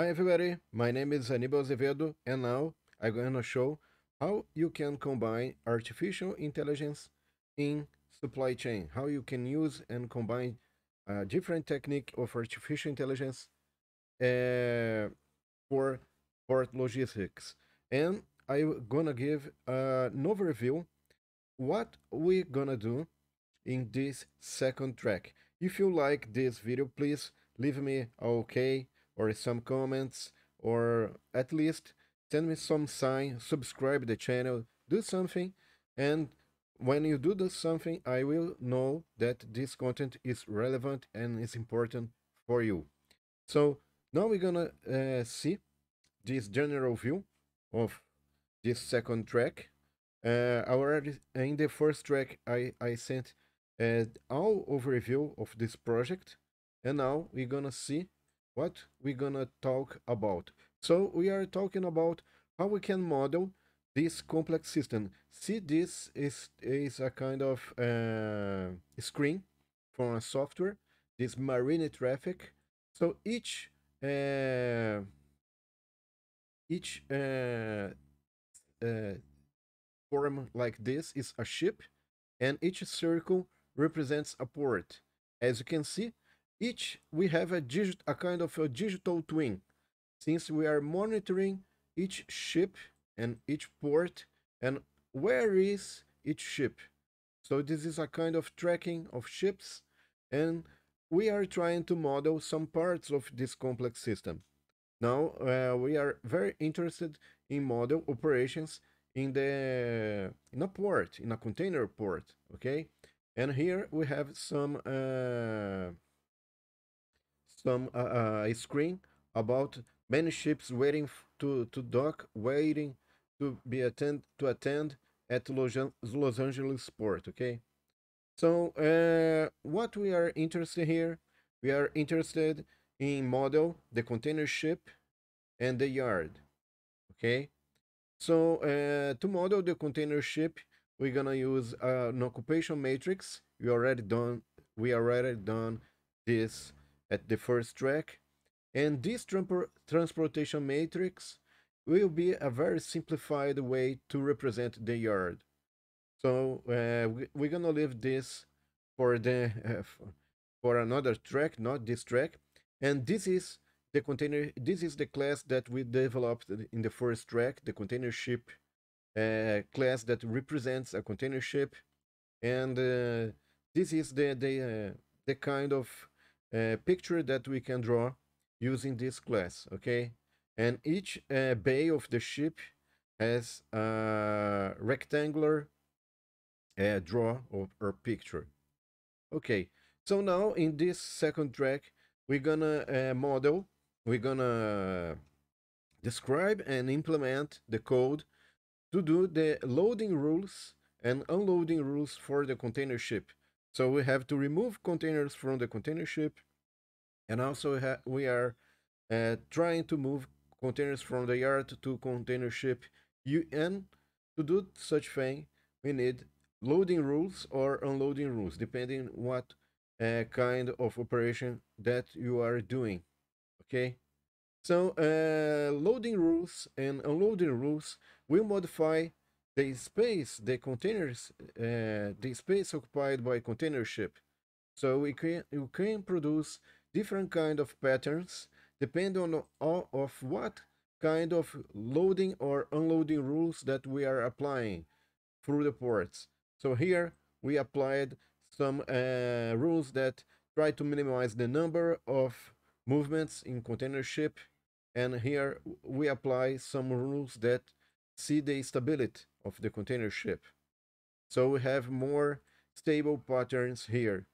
Hi everybody, my name is Aníbal Azevedo and now I'm gonna show how you can combine artificial intelligence in supply chain, how you can use and combine a uh, different technique of artificial intelligence uh, for port logistics. And I'm gonna give uh, an overview what we're gonna do in this second track. If you like this video, please leave me okay or some comments or at least send me some sign, subscribe the channel, do something and when you do this something, I will know that this content is relevant and is important for you. So now we're gonna uh, see this general view of this second track. Uh, already in the first track, I, I sent uh, all overview of this project. And now we're gonna see what we're gonna talk about. So we are talking about how we can model this complex system. See, this is, is a kind of uh, screen from a software, this marine traffic. So each uh, each uh, uh, form like this is a ship and each circle represents a port. As you can see, each we have a, digit, a kind of a digital twin, since we are monitoring each ship and each port and where is each ship. So this is a kind of tracking of ships and we are trying to model some parts of this complex system. Now uh, we are very interested in model operations in the in a port, in a container port, okay? And here we have some uh, some a uh, screen uh, about many ships waiting to, to dock, waiting to be attend to attend at Los, Los Angeles port. Okay, so uh, what we are interested here, we are interested in model, the container ship, and the yard. Okay, so uh, to model the container ship, we're gonna use uh, an occupation matrix. We already done. We already done this at the first track, and this transportation matrix will be a very simplified way to represent the yard. So uh, we, are gonna leave this for the uh, for another track, not this track. And this is the container. This is the class that we developed in the first track, the container ship uh, class that represents a container ship. And uh, this is the the uh, the kind of a picture that we can draw using this class, okay? And each uh, bay of the ship has a rectangular uh, draw or, or picture. Okay, so now in this second track, we're gonna uh, model, we're gonna describe and implement the code to do the loading rules and unloading rules for the container ship. So we have to remove containers from the container ship. And also we are uh, trying to move containers from the yard to container ship UN. To do such thing, we need loading rules or unloading rules, depending what uh, kind of operation that you are doing. Okay. So uh, loading rules and unloading rules will modify the space the containers uh, the space occupied by container ship so we can you can produce different kind of patterns depending on all of what kind of loading or unloading rules that we are applying through the ports so here we applied some uh, rules that try to minimize the number of movements in container ship and here we apply some rules that see the stability of the container ship. So we have more stable patterns here.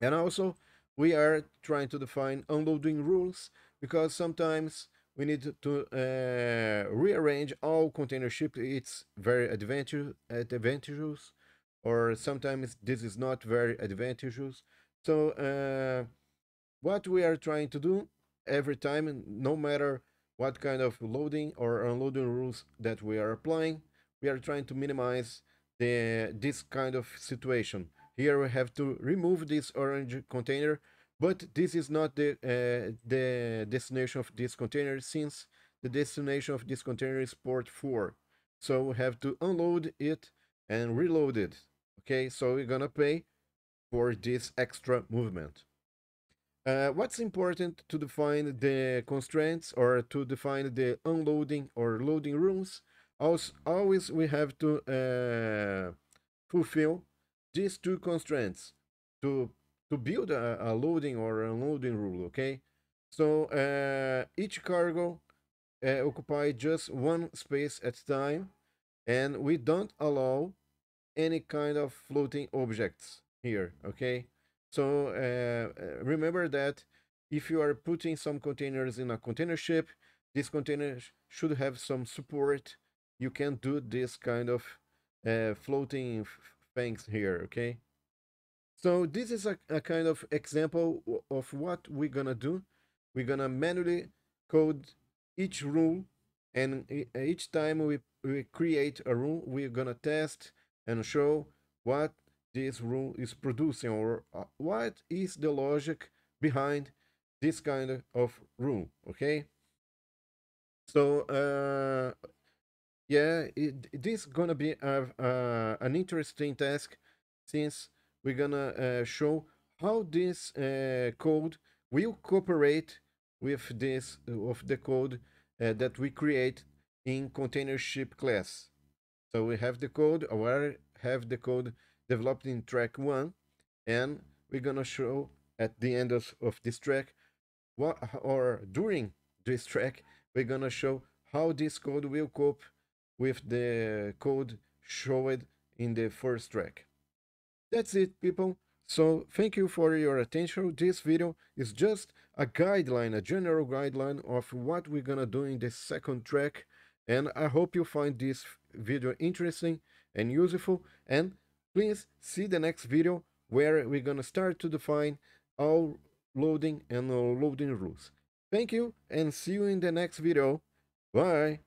And also, we are trying to define unloading rules because sometimes we need to uh, rearrange all container ship. It's very advantageous, or sometimes this is not very advantageous. So uh, what we are trying to do every time, no matter what kind of loading or unloading rules that we are applying. We are trying to minimize the, this kind of situation. Here we have to remove this orange container, but this is not the, uh, the destination of this container since the destination of this container is port 4. So we have to unload it and reload it. Okay, so we're gonna pay for this extra movement. Uh, what's important to define the constraints or to define the unloading or loading rules? Also, always we have to uh, fulfill these two constraints to to build a, a loading or unloading rule. Okay, so uh, each cargo uh, occupy just one space at a time, and we don't allow any kind of floating objects here. Okay, so uh, uh, remember that if you are putting some containers in a container ship, this container should have some support. You can do this kind of uh, floating things here, okay? So this is a, a kind of example of what we're gonna do. We're gonna manually code each rule and each time we, we create a rule, we're gonna test and show what this room is producing or uh, what is the logic behind this kind of room okay so uh yeah it, this is gonna be a, uh, an interesting task since we're gonna uh, show how this uh, code will cooperate with this of the code uh, that we create in container ship class so we have the code where have the code developed in track one and we're gonna show at the end of, of this track what or during this track we're gonna show how this code will cope with the code showed in the first track that's it people so thank you for your attention this video is just a guideline a general guideline of what we're gonna do in the second track and I hope you find this video interesting and useful and please see the next video where we're gonna start to define our loading and loading rules. Thank you and see you in the next video. Bye!